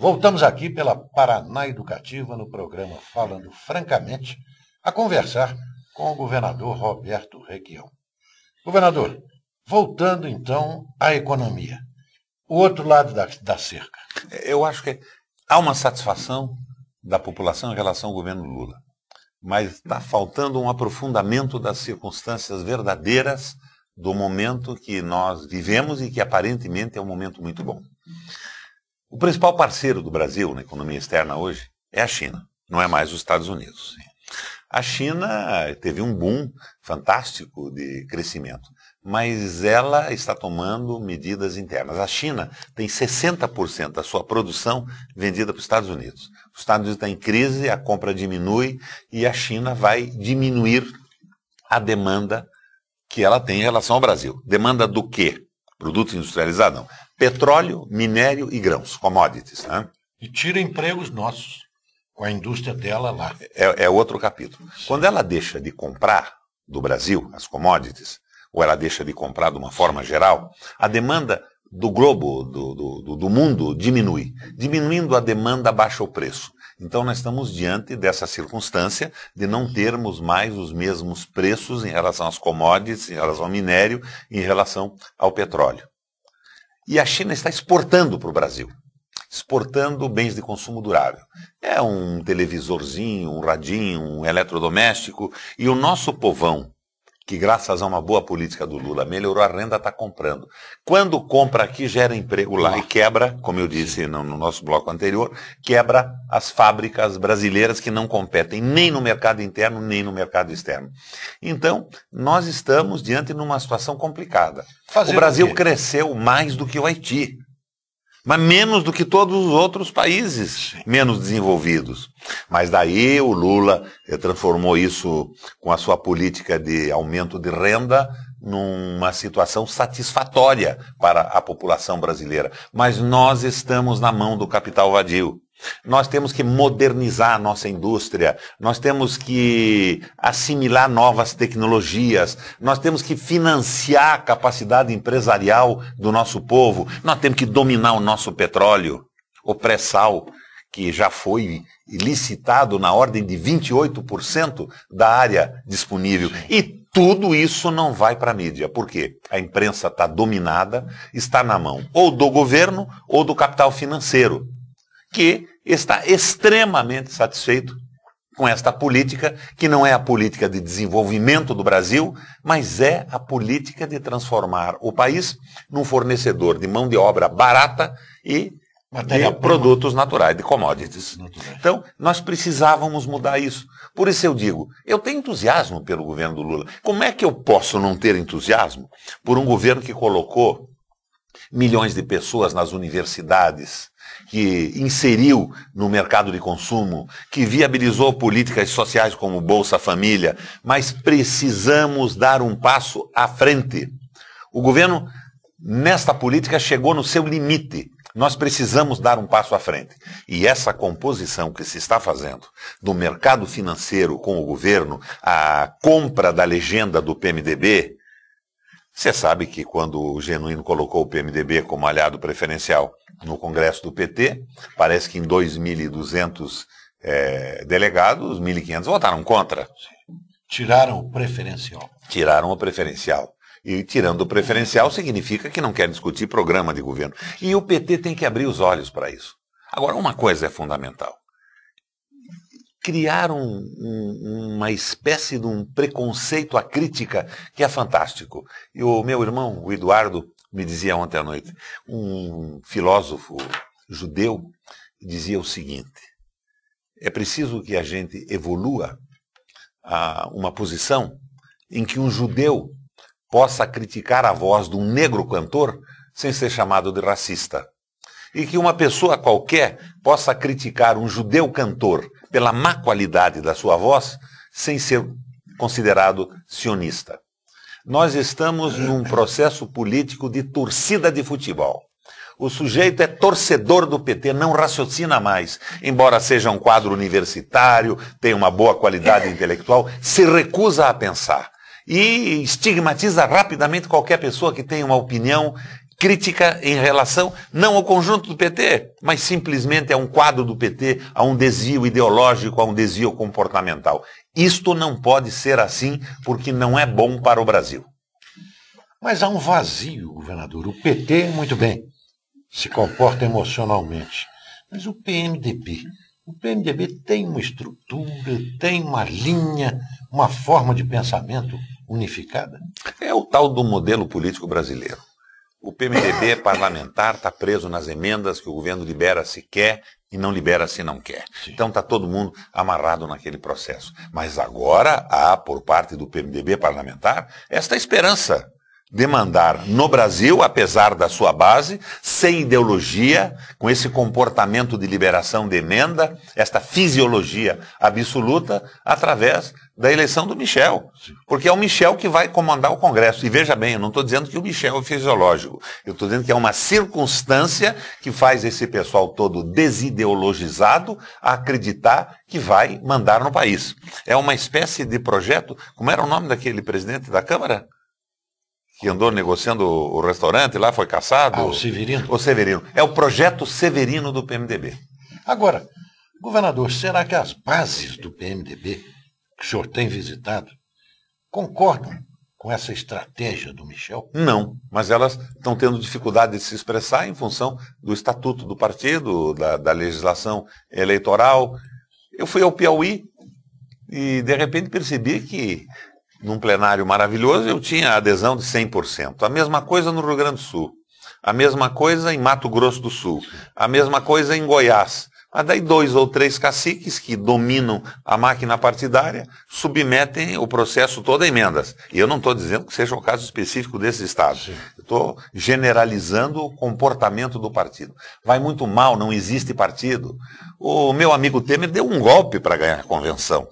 Voltamos aqui pela Paraná Educativa no programa Falando Francamente a conversar com o governador Roberto Requião. Governador, voltando então à economia, o outro lado da, da cerca. Eu acho que há uma satisfação da população em relação ao governo Lula, mas está faltando um aprofundamento das circunstâncias verdadeiras do momento que nós vivemos e que aparentemente é um momento muito bom. O principal parceiro do Brasil na economia externa hoje é a China, não é mais os Estados Unidos. A China teve um boom fantástico de crescimento, mas ela está tomando medidas internas. A China tem 60% da sua produção vendida para os Estados Unidos. Os Estados Unidos está em crise, a compra diminui e a China vai diminuir a demanda que ela tem em relação ao Brasil. Demanda do quê? Produto industrializado, não. Petróleo, minério e grãos, commodities. Né? E tira empregos nossos, com a indústria dela lá. É, é outro capítulo. Sim. Quando ela deixa de comprar do Brasil as commodities, ou ela deixa de comprar de uma forma geral, a demanda do globo, do, do, do mundo, diminui. Diminuindo a demanda, baixa o preço. Então nós estamos diante dessa circunstância de não termos mais os mesmos preços em relação às commodities, em relação ao minério, em relação ao petróleo. E a China está exportando para o Brasil exportando bens de consumo durável. É um televisorzinho, um radinho, um eletrodoméstico, e o nosso povão que graças a uma boa política do Lula melhorou a renda, está comprando. Quando compra aqui, gera emprego lá e quebra, como eu disse no, no, nosso bloco anterior, quebra as fábricas brasileiras que não competem nem no mercado interno, nem no mercado externo. Então, nós estamos diante de uma situação complicada. o Brasil o cresceu mais do que o Haiti mas menos do que todos os outros países menos desenvolvidos. Mas daí o Lula transformou isso com a sua política de aumento de renda numa situação satisfatória para a população brasileira. Mas nós estamos na mão do capital vadio. Nós temos que modernizar a nossa indústria, nós temos que assimilar novas tecnologias, nós temos que financiar a capacidade empresarial do nosso povo, nós temos que dominar o nosso petróleo, o pré-sal, que já foi licitado na ordem de 28% da área disponível. E tudo isso não vai para a mídia. Por quê? A imprensa está dominada, está na mão ou do governo ou do capital financeiro que está extremamente satisfeito com esta política, que não é a política de desenvolvimento do Brasil, mas é a política de transformar o país num fornecedor de mão de obra barata e Matéria de produtos naturais, de commodities. Então, nós precisávamos mudar isso. Por isso eu digo, eu tenho entusiasmo pelo governo do Lula. Como é que eu posso não ter entusiasmo por um governo que colocou milhões de pessoas nas universidades, que inseriu no mercado de consumo, que viabilizou políticas sociais como Bolsa Família, mas precisamos dar um passo à frente. O governo, nesta política, chegou no seu limite. Nós precisamos dar um passo à frente. E essa composição que se está fazendo do mercado financeiro com o governo, a compra da legenda do PMDB, você sabe que quando o Genuíno colocou o PMDB como aliado preferencial no Congresso do PT, parece que em 2.200 é, delegados, 1.500 votaram contra. Tiraram o preferencial. Tiraram o preferencial. E tirando o preferencial significa que não quer discutir programa de governo. E o PT tem que abrir os olhos para isso. Agora, uma coisa é fundamental criaram um, um, uma espécie de um preconceito à crítica que é fantástico. E o meu irmão, o Eduardo, me dizia ontem à noite, um filósofo judeu dizia o seguinte: é preciso que a gente evolua a uma posição em que um judeu possa criticar a voz de um negro cantor sem ser chamado de racista e que uma pessoa qualquer possa criticar um judeu cantor pela má qualidade da sua voz sem ser considerado sionista. Nós estamos num processo político de torcida de futebol. O sujeito é torcedor do PT, não raciocina mais. Embora seja um quadro universitário, tenha uma boa qualidade intelectual, se recusa a pensar. E estigmatiza rapidamente qualquer pessoa que tenha uma opinião crítica em relação não ao conjunto do PT, mas simplesmente a um quadro do PT, a um desvio ideológico, a um desvio comportamental. Isto não pode ser assim porque não é bom para o Brasil. Mas há um vazio, governador. O PT, muito bem, se comporta emocionalmente, mas o PMDB, o PMDB tem uma estrutura, tem uma linha, uma forma de pensamento unificada? É o tal do modelo político brasileiro. O PMDB parlamentar está preso nas emendas que o governo libera se quer e não libera se não quer. Sim. Então está todo mundo amarrado naquele processo. Mas agora há, por parte do PMDB parlamentar, esta esperança demandar no Brasil, apesar da sua base, sem ideologia, com esse comportamento de liberação de emenda, esta fisiologia absoluta, através da eleição do Michel, porque é o Michel que vai comandar o Congresso. E veja bem, eu não estou dizendo que o Michel é fisiológico, eu estou dizendo que é uma circunstância que faz esse pessoal todo desideologizado acreditar que vai mandar no país. É uma espécie de projeto, como era o nome daquele presidente da Câmara? que andou negociando o restaurante lá, foi caçado? Ah, o Severino. O Severino. É o projeto Severino do PMDB. Agora, governador, será que as bases do PMDB que o senhor tem visitado concordam com essa estratégia do Michel? Não, mas elas estão tendo dificuldade de se expressar em função do estatuto do partido, da, da legislação eleitoral. Eu fui ao Piauí e, de repente, percebi que, num plenário maravilhoso, eu tinha adesão de 100%. A mesma coisa no Rio Grande do Sul, a mesma coisa em Mato Grosso do Sul, a mesma coisa em Goiás. Mas daí dois ou três caciques que dominam a máquina partidária submetem o processo todo a emendas. E eu não estou dizendo que seja um caso específico desse estado. Estou generalizando o comportamento do partido. Vai muito mal, não existe partido. O meu amigo Temer deu um golpe para ganhar a convenção.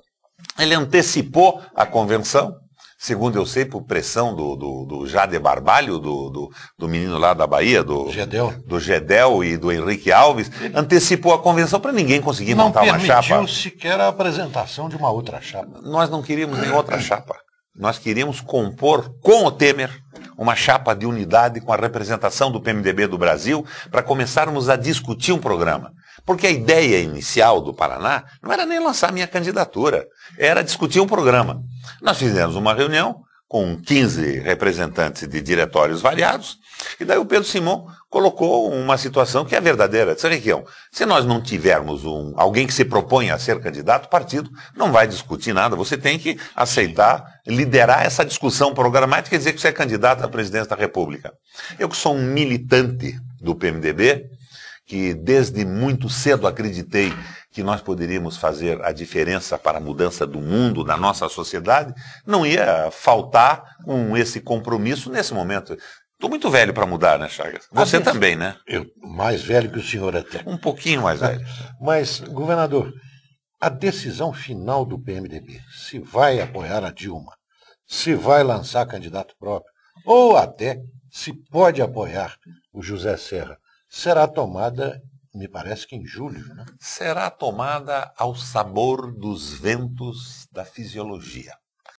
Ele antecipou a convenção segundo eu sei, por pressão do, do, do Jade Barbalho, do, do, do, menino lá da Bahia, do Gedel. do Gedel e do Henrique Alves, antecipou a convenção para ninguém conseguir não montar uma chapa. Não permitiu sequer a apresentação de uma outra chapa. Nós não queríamos nem outra chapa. Nós queríamos compor com o Temer uma chapa de unidade com a representação do PMDB do Brasil para começarmos a discutir um programa. Porque a ideia inicial do Paraná não era nem lançar minha candidatura, era discutir um programa. Nós fizemos uma reunião com 15 representantes de diretórios variados, e daí o Pedro Simão colocou uma situação que é verdadeira. Disse, Requião, se nós não tivermos um, alguém que se propõe a ser candidato, o partido não vai discutir nada. Você tem que aceitar, liderar essa discussão programática e dizer que você é candidato à presidência da República. Eu que sou um militante do PMDB, que desde muito cedo acreditei que nós poderíamos fazer a diferença para a mudança do mundo, da nossa sociedade, não ia faltar com esse compromisso nesse momento. Estou muito velho para mudar, né, Chagas? Ah, Você gente, também, né? Eu, mais velho que o senhor até. Um pouquinho mais velho. Mas, governador, a decisão final do PMDB, se vai apoiar a Dilma, se vai lançar candidato próprio, ou até se pode apoiar o José Serra, será tomada, me parece que em julho. Né? Será tomada ao sabor dos ventos da fisiologia.